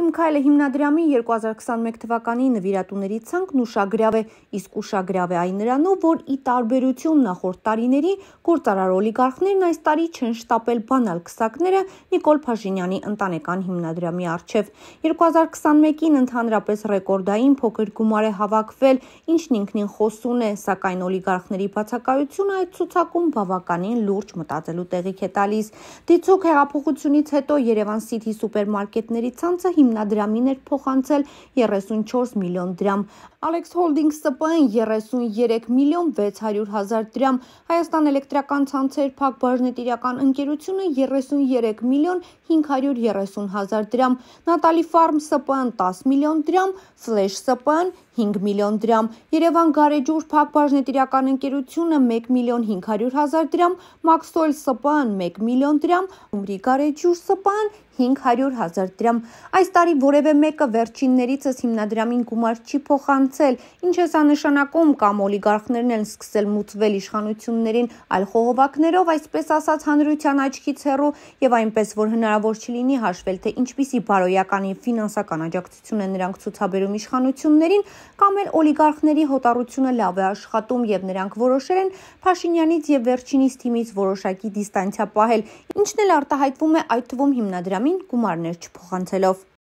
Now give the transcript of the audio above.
Իմ քայլը հիմնադրամի 2021 թվականի նվիրատուների ցանկն ուշագրավ է, իսկ ուշագրավ է այն նրանով, որ ի տարբերություն նախորդ տարիների գործարար օլիգարխներն այս տարի չեն շտապել բանալ քսակները Նիկոլ Փաշինյանի ընտանեկան հիմնադրամի արչև։ 2021-ին ընդհանրապես ռեկորդային փոքր գումար է հավաքվել, ինչն ինքնին խոսուն է, սակայն օլիգարխների բացակայությունը այդ ցուցակում բավականին լուրջ մտածելու տեղիք է տալիս։ Դիցոք հեղափոխությունից հետո Երևան City սուպերմարկետների ցանցը հիմնադրամին էր փոխանցել 34 միլիոն դրամ։ Alex Holdings ՍՊ-ն 33 միլիոն 600 հազար դրամ, Հայաստան էլեկտրական ցանցեր փակ բաժնետիրական ընկերությունը 33 միլիոն 530 հազար դրամ, Նատալի Farm ՍՊ-ն 10 միլիոն դրամ, Flash ՍՊ-ն 5 միլիոն դրամ, Երևան Գարեջուր փակ բաժնետիրական ընկերությունը 1 միլիոն 500 հազար դրամ, Maxwell ՍՊ-ն 1 միլիոն դրամ, Ումրի Գարեջուր ՍՊ-ն 500 հազար դրամ։ Այս տարի որևէ մեկը վերջիններիցս հիմնադրամին գումար չի փոխանցել, ինչը սա նշանակում կամ օլիգարխներն են սկսել մուծվել իշխանություններին այլ խողովակներով, այսպես ասած հանրության աչքից հեռու եւ այնպես որ հնարավոր չլինի հաշվել թե ինչպիսի բարոյական եւ ֆինանսական աջակցություն են նրանք ցուցաբերում իշխանություններին կամ էլ օլիգարխների հոտարությունը լավ է աշխատում եւ նրանք որոշել են Փաշինյանից եւ վերջինիս թիմից որոշակի դիստանցիա պահել, ինչն էլ արտահայտվում է այդ թվում հիմնադրամին գումարներ չփոխանցելով։